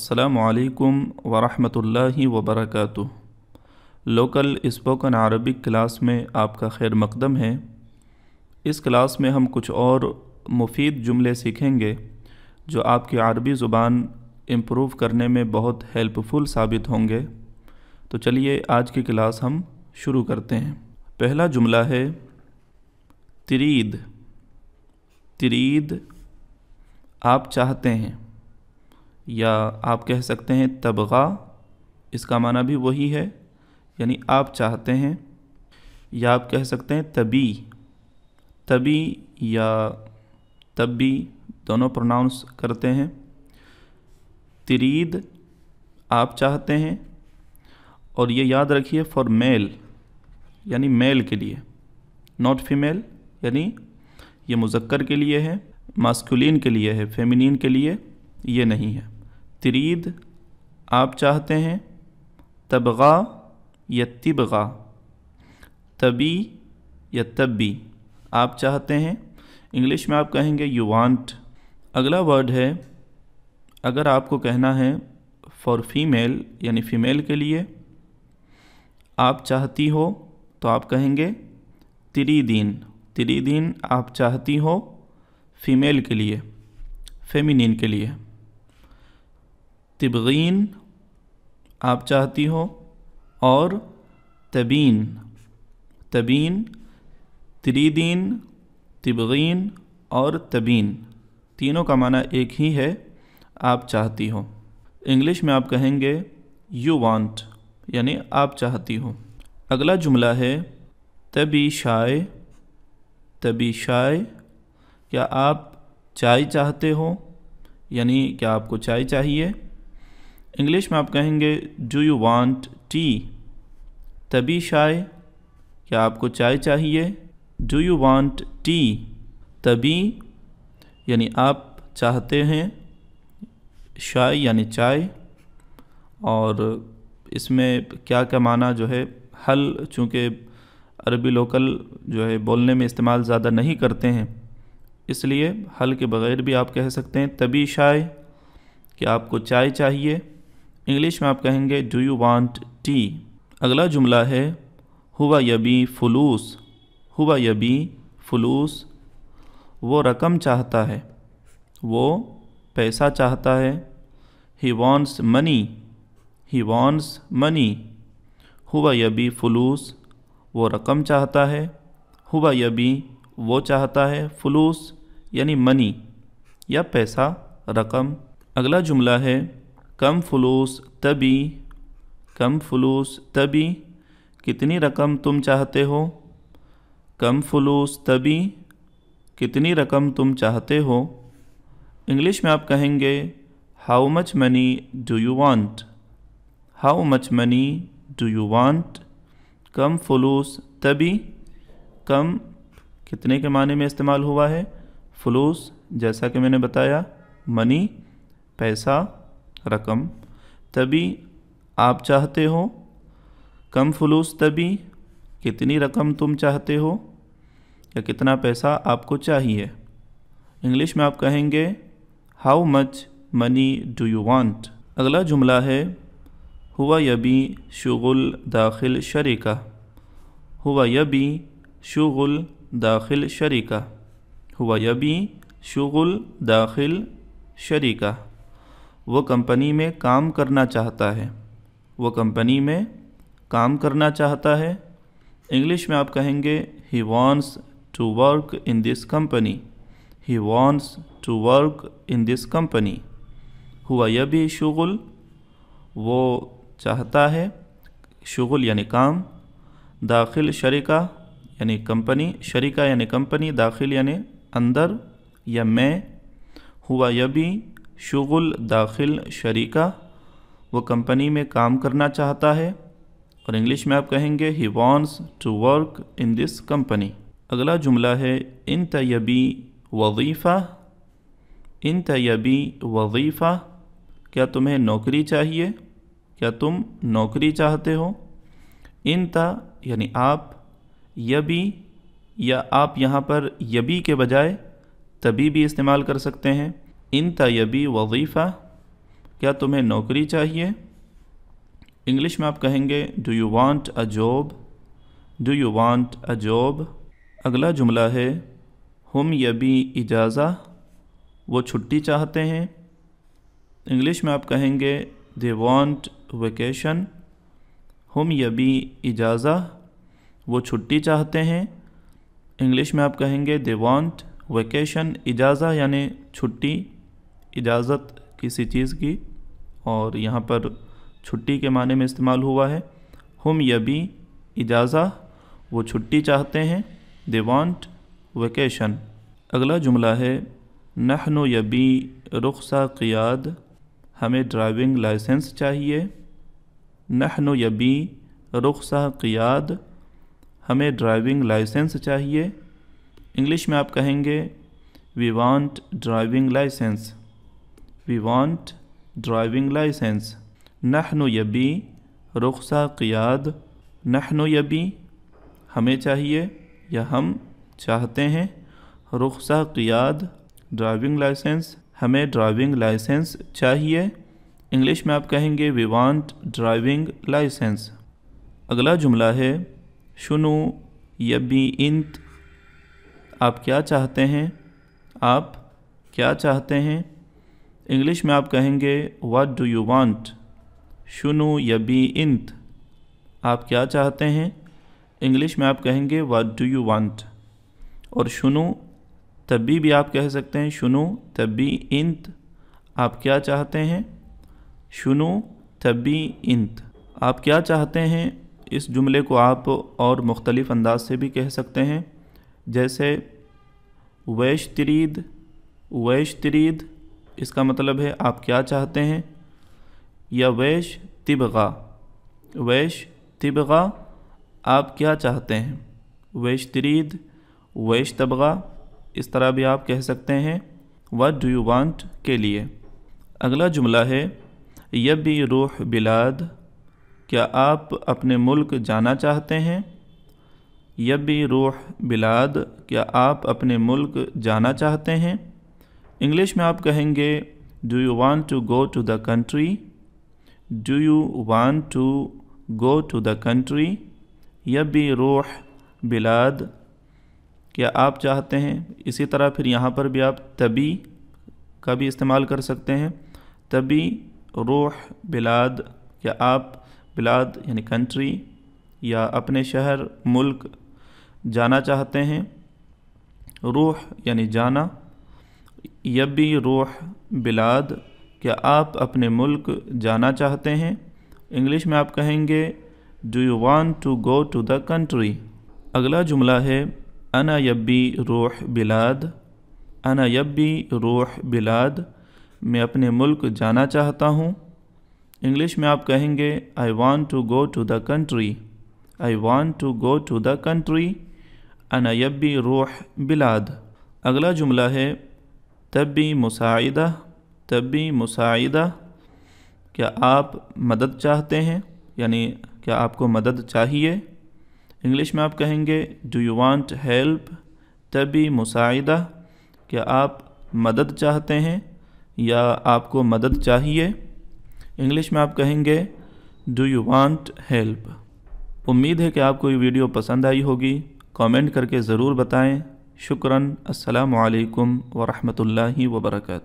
असलकम वरहमल वबरक लोकल स्पोकन अरबिक क्लास में आपका खैर मकदम है इस क्लास में हम कुछ और मुफीद जुमले सीखेंगे जो आपकी अरबी ज़ुबान इम्प्रूव करने में बहुत हेल्पफुल साबित होंगे तो चलिए आज की क्लास हम शुरू करते हैं पहला जुमला है तरीद तरीद आप चाहते हैं या आप कह सकते हैं तबगा इसका माना भी वही है यानी आप चाहते हैं या आप कह सकते हैं तबी तबी या तबी दोनों प्रोनाउंस करते हैं तरीद आप चाहते हैं और ये याद रखिए फॉर मेल यानी मेल के लिए नॉट फीमेल यानी ये मुजक्कर के लिए है मास्कुलिन के लिए है फेमिनिन के लिए ये नहीं है तरीद आप चाहते हैं तबगा या तिबगा तबी या तबी आप चाहते हैं इंग्लिश में आप कहेंगे यू वांट अगला वर्ड है अगर आपको कहना है फॉर फीमेल यानी फ़ीमेल के लिए आप चाहती हो तो आप कहेंगे तिरीदीन दिन आप चाहती हो फीमेल के लिए फेमिनिन के लिए तिबगीन आप चाहती हो और तबीन तबीन त्रिदीन तिबगीन और तबीन तीनों का माना एक ही है आप चाहती हो इंग्लिश में आप कहेंगे यू वांट यानी आप चाहती हो अगला जुमला है तबी शाय तबी शाय क्या आप चाय चाहते हो यानी क्या आपको चाय चाहिए इंग्लिश में आप कहेंगे डू यू वांट टी तभी शाय क्या आपको चाय चाहिए डू यू वांट टी तभी यानी आप चाहते हैं शाय यानी चाय और इसमें क्या क्या माना जो है हल चूँकि अरबी लोकल जो है बोलने में इस्तेमाल ज़्यादा नहीं करते हैं इसलिए हल के बग़ैर भी आप कह सकते हैं तभी शाय कि आपको चाय चाहिए इंग्लिश में आप कहेंगे डू यू वांट टी अगला जुमला है हुआ यबी फलूस हुआ यबी फलूस वो रकम चाहता है वो पैसा चाहता है he wants money he wants money हुआ यबी फलूस वो रकम चाहता है हुआ यबी वो चाहता है फलूस यानी मनी या पैसा रकम अगला जुमला है कम फलूस तभी कम फलूस तभी कितनी रकम तुम चाहते हो कम फलूस तभी कितनी रकम तुम चाहते हो इंग्लिश में आप कहेंगे how much money do you want how much money do you want कम फलूस तभी कम कितने के माने में इस्तेमाल हुआ है फलूस जैसा कि मैंने बताया मनी पैसा रकम तभी आप चाहते हो कम फलूस तभी कितनी रकम तुम चाहते हो या कितना पैसा आपको चाहिए इंग्लिश में आप कहेंगे how much money do you want अगला जुमला है हुआ यबी शुगुल दाखिल शरीका हुआ यबी शुगुल दाखिल शरीका हुआ यबी शुगुल दाखिल शरीका वो कंपनी में काम करना चाहता है वो कंपनी में काम करना चाहता है इंग्लिश में आप कहेंगे he wants to work in this company he wants to work in this company हुआ यह भी शुगल वो चाहता है शुगल यानी काम दाखिल शरिका यानी कंपनी शरिका यानी कंपनी दाखिल यानी अंदर या मैं हुआ यबी शगुल दाखिल शरीका वो कंपनी में काम करना चाहता है और इंग्लिश में आप कहेंगे he wants to work in this company अगला जुमला है इन तयबी वजीफ़ा इन तयबी वजीफ़ा क्या तुम्हें नौकरी चाहिए क्या तुम नौकरी चाहते हो इन ता यानी आप यबी या आप यहाँ पर यबी के बजाय तभी भी इस्तेमाल कर सकते हैं इन तयबी वजीफ़ा क्या तुम्हें नौकरी चाहिए इंग्लिश में आप कहेंगे do you want a job do you want a job अगला जुमला है हम यबी इजाज़ा वो छुट्टी चाहते हैं इंग्लिश में आप कहेंगे दे वांट वेकेशन हम यबी इजाज़ा वो छुट्टी चाहते हैं इंग्लिश में आप कहेंगे दे वांट वेकेशन इजाज़ा यानी छुट्टी इजाज़त किसी चीज़ की और यहाँ पर छुट्टी के माने में इस्तेमाल हुआ है हम यबी इजाज़ा वो छुट्टी चाहते हैं दे वांट वेकेशन अगला जुमला है नहनो यबी रुखसा क़ियाद हमें ड्राइविंग लाइसेंस चाहिए नहनो यबी रुखसा क़ियाद हमें ड्राइविंग लाइसेंस चाहिए इंग्लिश में आप कहेंगे we want driving licence we want driving licence नहनु यबी रुखसा क़ियाद नहनु यबी हमें चाहिए या हम चाहते हैं रुखसा क़ियाद ड्राइविंग लाइसेंस हमें ड्राइविंग लाइसेंस चाहिए इंग्लिश में आप कहेंगे वी वांट ड्राइविंग लाइसेंस अगला जुमला है शुनु यबी इंत आप क्या चाहते हैं आप क्या चाहते हैं इंग्लिश में आप कहेंगे वट डू यू वांट शुनु यबी इंत आप क्या चाहते हैं इंग्लिश में आप कहेंगे वट डू यू वांट और शुनु तब भी आप कह सकते हैं शुनु तबी इंत आप क्या चाहते हैं शुनु तबी इंत आप क्या चाहते हैं इस जुमले को आप और मुख्तलिफ़ अंदाज से भी कह सकते हैं जैसे वैश तरीद वैश तरीद इसका मतलब है आप क्या चाहते हैं या वैश तिबगा वैश तिबगा आप क्या चाहते हैं वैश तरीद वैश तबगा इस तरह भी आप कह सकते हैं वट डू यू वांट के लिए अगला जुमला है यबी रूह बिलाद क्या आप अपने मुल्क जाना चाहते हैं यबी रूह बिलाद क्या आप अपने मुल्क जाना चाहते हैं इंग्लिश में आप कहेंगे do you want to go to the country do you want to go to the country यबी रूह बिलाद क्या आप चाहते हैं इसी तरह फिर यहाँ पर भी आप तभी का भी इस्तेमाल कर सकते हैं तभी रूह बिलाद या आप बिलाद यानी कंट्री या अपने शहर मुल्क जाना चाहते हैं रूह यानी जाना यबी रूह बिलाद क्या आप अपने मुल्क जाना चाहते हैं इंग्लिश में आप कहेंगे do you want to go to the country अगला जुमला है अना यबी रूह बिलाद अना यबी रूह बिलाद मैं अपने मुल्क जाना चाहता हूँ इंग्लिश में आप कहेंगे I want to go to the country I want to go to the country अना यबी रूह बिलाद अगला जुमला है भी मुसाइदा भी मुसाइदा क्या आप मदद चाहते हैं यानी क्या आपको मदद चाहिए इंग्लिश में आप कहेंगे डू यू वांट हेल्प भी मुसाइदा क्या आप मदद चाहते हैं या आपको मदद चाहिए इंग्लिश में आप कहेंगे डू यू वांट हेल्प उम्मीद है कि आपको ये वीडियो पसंद आई होगी कमेंट करके ज़रूर बताएं शुक्रन असलकम वरहमल वर्का